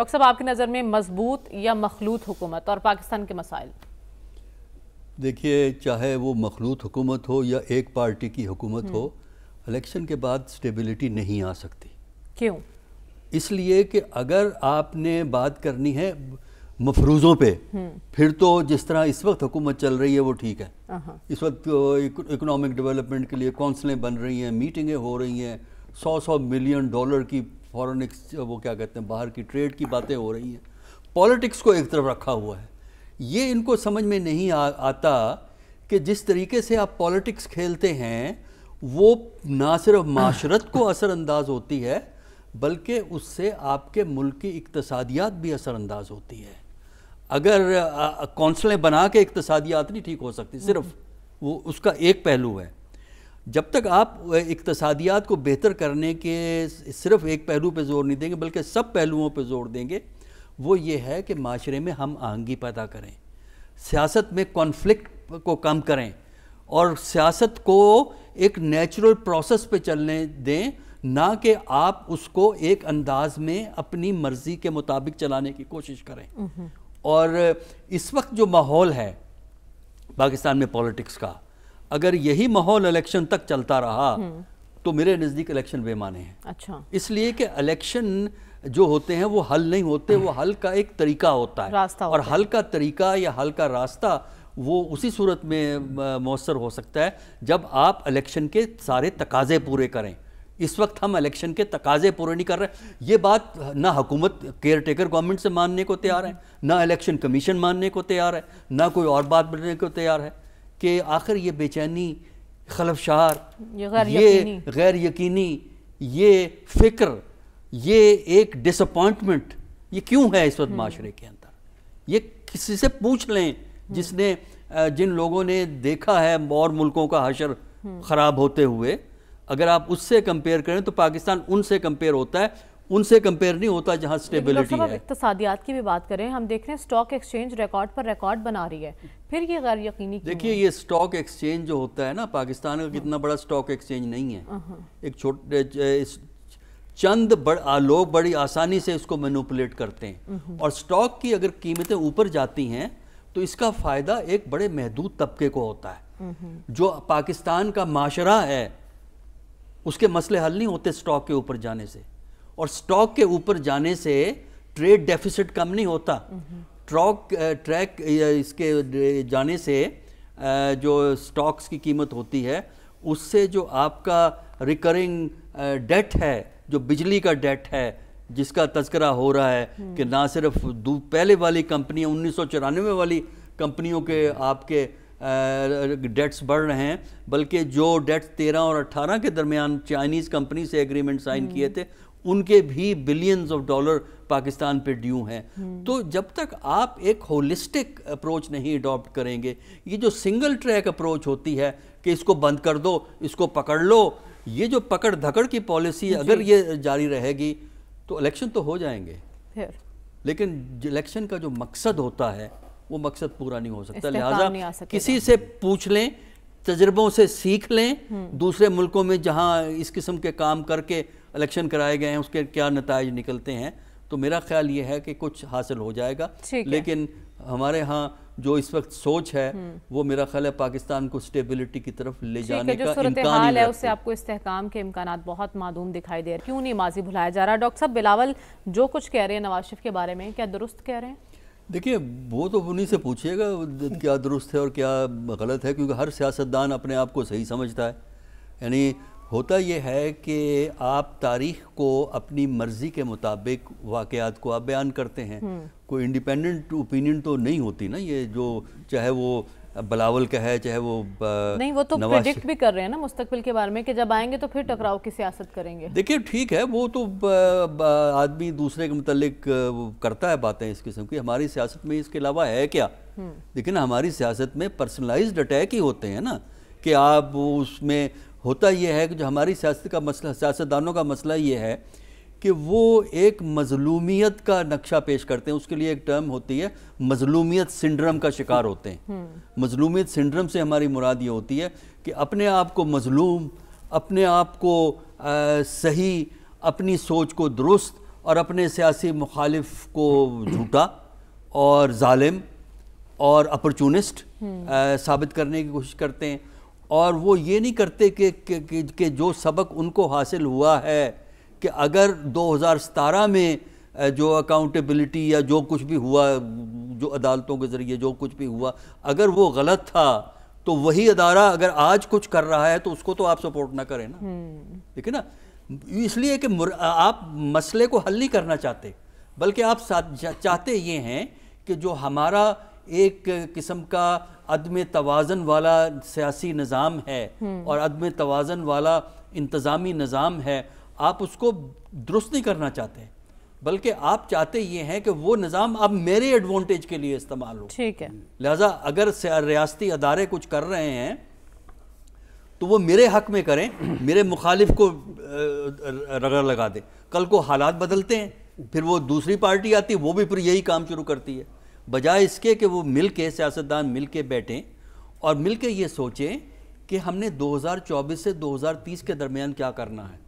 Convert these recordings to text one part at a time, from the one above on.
Doctor साहब आपकी नज़र में मजबूत या मखलूत हुकूमत और पाकिस्तान के मसाइल देखिए चाहे वो मखलूत हुकूमत हो या एक पार्टी की हुकूमत हो हम्म। इलेक्शन के बाद स्टेबिलिटी नहीं आ सकती क्यों इसलिए कि अगर आपने बात करनी है मफरूज़ों पे हम्म। फिर तो जिस तरह इस वक्त हुकूमत चल रही है वो ठीक है इस वक्त तो इकोनॉमिक डेवलपमेंट के लिए कौंसलें बन रही हैं मीटिंगें हो रही हैं सौ सौ मिलियन डॉलर की फॉरेन वो क्या कहते हैं बाहर की ट्रेड की बातें हो रही हैं पॉलिटिक्स को एक तरफ रखा हुआ है ये इनको समझ में नहीं आ, आता कि जिस तरीके से आप पॉलिटिक्स खेलते हैं वो ना सिर्फ माशरत को असरअंदाज होती है बल्कि उससे आपके मुल्क की इकतसादियात भी असरअंदाज होती है अगर कौंसलें बना के इकतसादियात नहीं ठीक हो सकती सिर्फ वो उसका एक पहलू है जब तक आप इकतसादियात को बेहतर करने के सिर्फ एक पहलू पर जोर नहीं देंगे बल्कि सब पहलुओं पर जोर देंगे वो ये है कि माशरे में हम आहंगी पैदा करें सियासत में कॉन्फ्लिक्ट को कम करें और सियासत को एक नेचुरल प्रोसेस पे चलने दें ना कि आप उसको एक अंदाज में अपनी मर्ज़ी के मुताबिक चलाने की कोशिश करें हम्म। और इस वक्त जो माहौल है पाकिस्तान में पॉलिटिक्स का अगर यही माहौल इलेक्शन तक चलता रहा हम्म। तो मेरे नज़दीक इलेक्शन बेमाने हैं अच्छा इसलिए कि इलेक्शन जो होते हैं वो हल नहीं होते वो हल का एक तरीका होता है रास्ता और हल का तरीका या हल का रास्ता वो उसी सूरत में मौसर हो सकता है जब आप इलेक्शन के सारे तकाजे पूरे करें इस वक्त हम इलेक्शन के तकाजे पूरे नहीं कर रहे ये बात ना हुकूमत केयर टेकर गवर्नमेंट से मानने को तैयार है हम्म। ना इलेक्शन कमीशन मानने को तैयार है ना कोई और बात बनने को तैयार है कि आखिर ये बेचैनी खलफशार ये गैर यकीनी ये फिक्र ये एक डिसअपॉइंटमेंट ये क्यों है इस वक्त हम्म। माशरे के अंदर ये किसी से पूछ लें हम्म। जिसने जिन लोगों ने देखा है और मुल्कों का हशर हम्म। ख़राब होते हुए अगर आप उससे कंपेयर करें तो पाकिस्तान उनसे कंपेयर होता है उनसे कंपेयर नहीं होता जहां स्टेबिलिटी है इकतियात की भी बात करें हम देख रहे हैं स्टॉक एक्सचेंज रिकॉर्ड पर रिकॉर्ड बना रही है फिर ये गैर यकीनी देखिए ये स्टॉक एक्सचेंज जो होता है ना पाकिस्तान का कितना बड़ा स्टॉक एक्सचेंज नहीं है हाँ, हाँ। एक छोटे चंद बड़, लोग बड़ी आसानी से इसको मैनुपुलेट करते हैं हाँ, और स्टॉक की अगर कीमतें ऊपर जाती हैं तो इसका फ़ायदा एक बड़े महदूद तबके को होता है जो पाकिस्तान का माशरा है उसके मसले हल नहीं होते स्टॉक के ऊपर जाने से और स्टॉक के ऊपर जाने से ट्रेड डेफिसिट कम नहीं होता ट्रॉक ट्रैक इसके जाने से जो स्टॉक्स की कीमत होती है उससे जो आपका रिकरिंग डेट है जो बिजली का डेट है जिसका तस्करा हो रहा है कि ना सिर्फ पहले वाली कंपनियां उन्नीस वाली कंपनियों के आपके डेट्स बढ़ रहे हैं बल्कि जो डेट्स 13 और 18 के दरमियान चाइनीज़ कंपनी से एग्रीमेंट साइन किए थे उनके भी बिलियंस ऑफ डॉलर पाकिस्तान पे ड्यू हैं हम्म। तो जब तक आप एक होलिस्टिक अप्रोच नहीं अडॉप्ट करेंगे ये जो सिंगल ट्रैक अप्रोच होती है कि इसको बंद कर दो इसको पकड़ लो ये जो पकड़ धकड़ की पॉलिसी अगर ये जारी रहेगी तो इलेक्शन तो हो जाएंगे लेकिन इलेक्शन का जो मकसद होता है वो मकसद पूरा नहीं हो सकता लिहाजा किसी से पूछ लें तजर्बों से सीख लें हम्म। दूसरे मुल्कों में जहाँ इस किस्म के काम करके इलेक्शन कराए गए हैं उसके क्या नतज निकलते हैं तो मेरा ख्याल ये है कि कुछ हासिल हो जाएगा लेकिन हमारे यहाँ जो इस वक्त सोच है हम्म। वो मेरा ख्याल है पाकिस्तान को स्टेबिलिटी की तरफ ले जाने का हाल है उससे आपको इस्तेकाम के इम्कान बहुत मादूम दिखाई दे रहे हैं क्यों नहीं माजी भुलाया जा रहा डॉक्टर साहब बिलावल जो कुछ कह रहे हैं नवाज शरीफ के बारे में क्या दुरुस्त कह रहे हैं देखिए वो तो उन्हीं से पूछिएगा क्या दुरुस्त है और क्या गलत है क्योंकि हर सियासतदान अपने आप को सही समझता है यानी होता यह है कि आप तारीख को अपनी मर्ज़ी के मुताबिक वाकयात को आप बयान करते हैं हम्म। कोई इंडिपेंडेंट ओपिनियन तो नहीं होती ना ये जो चाहे वो बलावल का है चाहे वो नहीं वो तो प्रेडिक्ट भी कर रहे हैं ना मुस्तकबिल के बारे में कि जब आएंगे तो फिर टकराव की सियासत करेंगे देखिए ठीक है वो तो आदमी दूसरे के मतलब करता है बातें इस किस्म की हमारी सियासत में इसके अलावा है क्या लेकिन हम्म। हमारी सियासत में पर्सनलाइज्ड अटैक ही होते हैं ना कि आप उसमें होता यह है कि जो हमारी सियासत का मसला सियासतदानों का मसला ये है कि वो एक मजलूमियत का नक्शा पेश करते हैं उसके लिए एक टर्म होती है मजलूमियत सिंड्रम का शिकार होते हैं हम्म। मजलूमियत सिंड्रम से हमारी मुराद ये होती है कि अपने आप को मजलूम अपने आप को आ, सही अपनी सोच को दुरुस्त और अपने सियासी मुखालिफ को झूठा और ालिम और अपरचूनिस्ट हम्म। साबित करने की कोशिश करते हैं और वो ये नहीं करते कि, कि, कि, जो सबक उनको हासिल हुआ है कि अगर 2017 में जो अकाउंटेबिलिटी या जो कुछ भी हुआ जो अदालतों के ज़रिए जो कुछ भी हुआ अगर वो गलत था तो वही अदारा अगर आज कुछ कर रहा है तो उसको तो आप सपोर्ट ना करें ना हम्म। ठीक है ना इसलिए कि आप मसले को हल नहीं करना चाहते बल्कि आप चाहते ये हैं कि जो हमारा एक किस्म का अदम तोज़न वाला सियासी निज़ाम है हम्म। और अदम तोज़न वाला इंतज़ामी निज़ाम है आप उसको दुरुस्त नहीं करना चाहते हैं बल्कि आप चाहते ये हैं कि वो निज़ाम अब मेरे एडवांटेज के लिए इस्तेमाल हो ठीक है लिहाजा अगर रियासती अदारे कुछ कर रहे हैं तो वो मेरे हक में करें मेरे मुखालिफ को रगड़ लगा दें कल को हालात बदलते हैं फिर वो दूसरी पार्टी आती है वो भी फिर यही काम शुरू करती है बजाय इसके कि वो मिल के सियासतदान मिल के बैठें और मिल के ये सोचें कि हमने 2024 से 2030 के दरमियान क्या करना है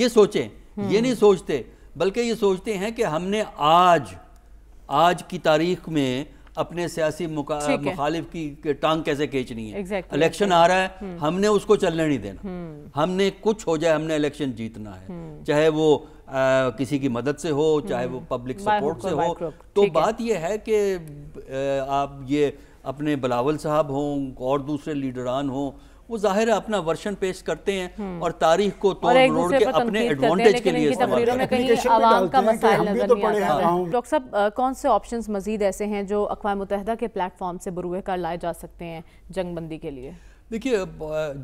ये सोचें ये हम्म। नहीं सोचते बल्कि ये सोचते हैं कि हमने आज आज की तारीख में अपने सियासी मुखालिफ की टांग कैसे खींचनी है इलेक्शन exactly, आ रहा है हम्म। हमने उसको चलने नहीं देना हम्म। हमने कुछ हो जाए हमने इलेक्शन जीतना है चाहे वो आ, किसी की मदद से हो चाहे वो पब्लिक हम्म। सपोर्ट से हो तो बात यह है कि आप ये अपने बलावल साहब हों और दूसरे लीडरान हों वो जाहिर है अपना वर्षन पेश करते हैं हम्म। और तारीख को तोड़ के अपने एडवांटेज के लिए तो हाँ। डॉक्टर साहब कौन से ऑप्शंस मजीद ऐसे हैं जो अकवा मुतहदा के प्लेटफॉर्म से बरूए कर लाए जा सकते हैं जंगबंदी के लिए देखिए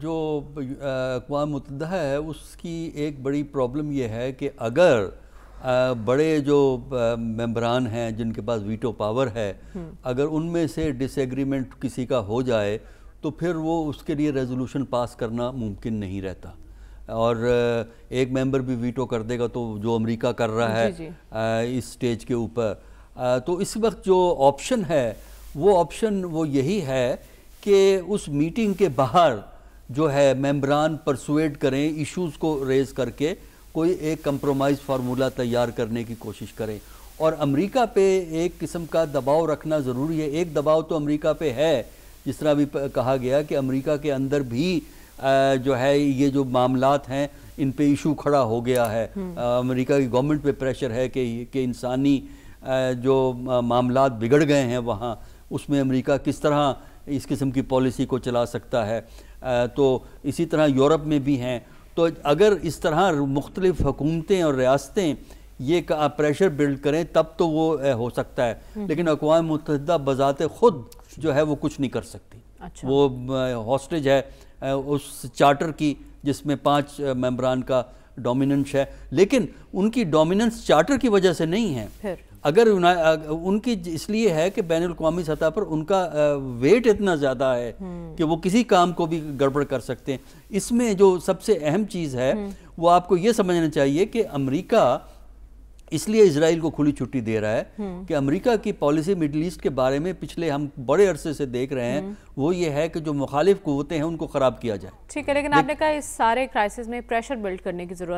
जो अकवा मुतद है उसकी एक बड़ी प्रॉब्लम यह है कि अगर बड़े जो मेम्बरान हैं जिनके पास वीटो पावर है हम्म। अगर उनमें से डिसएग्रीमेंट किसी का हो जाए तो फिर वो उसके लिए रेजोल्यूशन पास करना मुमकिन नहीं रहता और एक मेंबर भी वीटो कर देगा तो जो अमेरिका कर रहा है जी जी। इस स्टेज के ऊपर तो इस वक्त जो ऑप्शन है वो ऑप्शन वो यही है कि उस मीटिंग के बाहर जो है मेम्बरान परसुएट करें इश्यूज़ को रेज़ करके कोई एक कंप्रोमाइज़ फार्मूला तैयार करने की कोशिश करें और अमेरिका पे एक किस्म का दबाव रखना ज़रूरी है एक दबाव तो अमेरिका पे है जिस तरह अभी कहा गया कि अमेरिका के अंदर भी जो है ये जो मामलात हैं इन पे इशू खड़ा हो गया है हम्म। अमेरिका की गवर्नमेंट पे प्रेशर है कि कि इंसानी जो मामला बिगड़ गए हैं वहाँ उसमें अमेरिका किस तरह इस किस्म की पॉलिसी को चला सकता है तो इसी तरह यूरोप में भी हैं तो अगर इस तरह मुख्तलिफ हुकूमतें और रियासतें ये प्रेशर बिल्ड करें तब तो वो हो सकता है हम्म, हम्म। लेकिन अकवा मुतहदा बज़ात ख़ुद जो है वो कुछ नहीं कर सकती अच्छा। वो हॉस्टेज है उस चार्टर की जिसमें पांच मेम्बरान का डोमिनेंस है लेकिन उनकी डोमिनेंस चार्टर की वजह से नहीं है अगर उनकी इसलिए है कि बैन अवी सतह पर उनका वेट इतना ज़्यादा है हम्म। कि वो किसी काम को भी गड़बड़ कर सकते हैं इसमें जो सबसे अहम चीज़ है हम्म। वो आपको ये समझना चाहिए कि अमेरिका इसलिए इसराइल को खुली छुट्टी दे रहा है हम्म। कि अमेरिका की पॉलिसी मिडल ईस्ट के बारे में पिछले हम बड़े अरसे से देख रहे हैं वो ये है कि जो मुखालिफ कुतें हैं उनको ख़राब किया जाए ठीक है लेकिन आपने कहा इस सारे क्राइसिस में प्रेशर बिल्ड करने की ज़रूरत